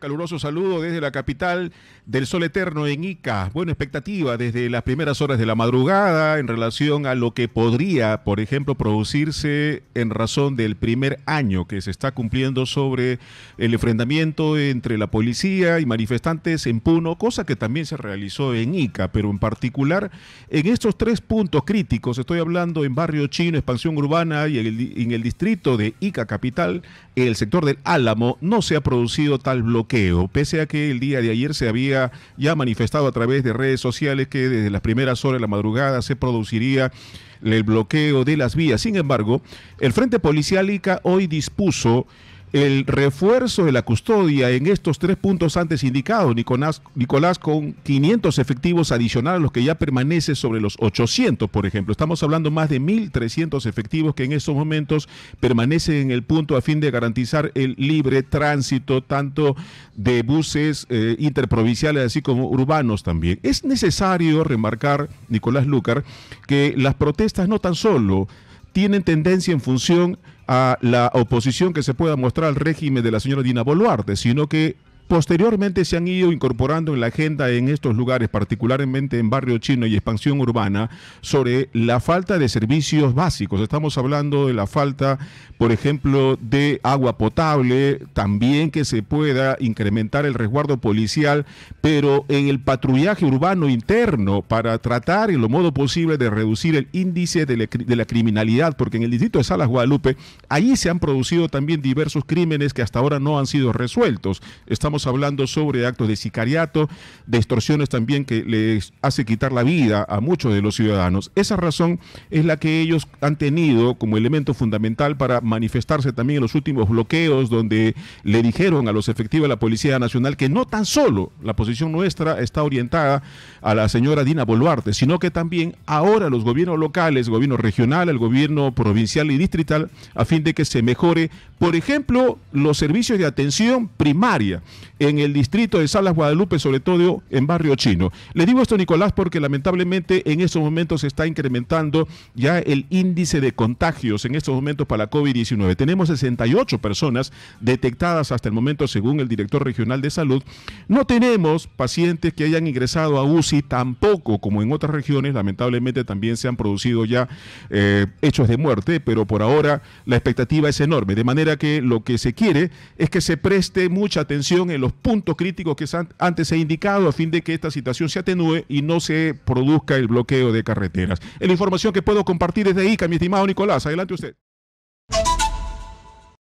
Caluroso saludo desde la capital del Sol Eterno en Ica. Buena expectativa desde las primeras horas de la madrugada en relación a lo que podría, por ejemplo, producirse en razón del primer año que se está cumpliendo sobre el enfrentamiento entre la policía y manifestantes en Puno, cosa que también se realizó en Ica, pero en particular en estos tres puntos críticos, estoy hablando en Barrio Chino, Expansión Urbana y en el distrito de Ica Capital, el sector del Álamo, no se ha producido tal bloqueo pese a que el día de ayer se había ya manifestado a través de redes sociales que desde las primeras horas de la madrugada se produciría el bloqueo de las vías. Sin embargo, el Frente Policiálica hoy dispuso el refuerzo de la custodia en estos tres puntos antes indicados, Nicolás, Nicolás, con 500 efectivos adicionales los que ya permanece sobre los 800, por ejemplo. Estamos hablando más de 1.300 efectivos que en estos momentos permanecen en el punto a fin de garantizar el libre tránsito tanto de buses eh, interprovinciales así como urbanos también. Es necesario remarcar, Nicolás Lucar, que las protestas no tan solo tienen tendencia en función a la oposición que se pueda mostrar al régimen de la señora Dina Boluarte, sino que posteriormente se han ido incorporando en la agenda en estos lugares, particularmente en barrio chino y expansión urbana, sobre la falta de servicios básicos. Estamos hablando de la falta, por ejemplo, de agua potable, también que se pueda incrementar el resguardo policial, pero en el patrullaje urbano interno para tratar en lo modo posible de reducir el índice de la, criminalidad, porque en el distrito de Salas Guadalupe, ahí se han producido también diversos crímenes que hasta ahora no han sido resueltos. Estamos hablando sobre actos de sicariato, de extorsiones también que les hace quitar la vida a muchos de los ciudadanos. Esa razón es la que ellos han tenido como elemento fundamental para manifestarse también en los últimos bloqueos donde le dijeron a los efectivos de la Policía Nacional que no tan solo la posición nuestra está orientada a la señora Dina Boluarte, sino que también ahora los gobiernos locales, el gobierno regional, el gobierno provincial y distrital, a fin de que se mejore, por ejemplo, los servicios de atención primaria en el distrito de Salas Guadalupe, sobre todo en Barrio Chino. Le digo esto, Nicolás, porque lamentablemente en estos momentos se está incrementando ya el índice de contagios en estos momentos para la COVID-19. Tenemos 68 personas detectadas hasta el momento, según el director regional de salud. No tenemos pacientes que hayan ingresado a UCI tampoco, como en otras regiones, lamentablemente también se han producido ya eh, hechos de muerte, pero por ahora la expectativa es enorme. De manera que lo que se quiere es que se preste mucha atención en los puntos críticos que antes he indicado a fin de que esta situación se atenúe y no se produzca el bloqueo de carreteras. Es la información que puedo compartir desde ICA, mi estimado Nicolás. Adelante usted.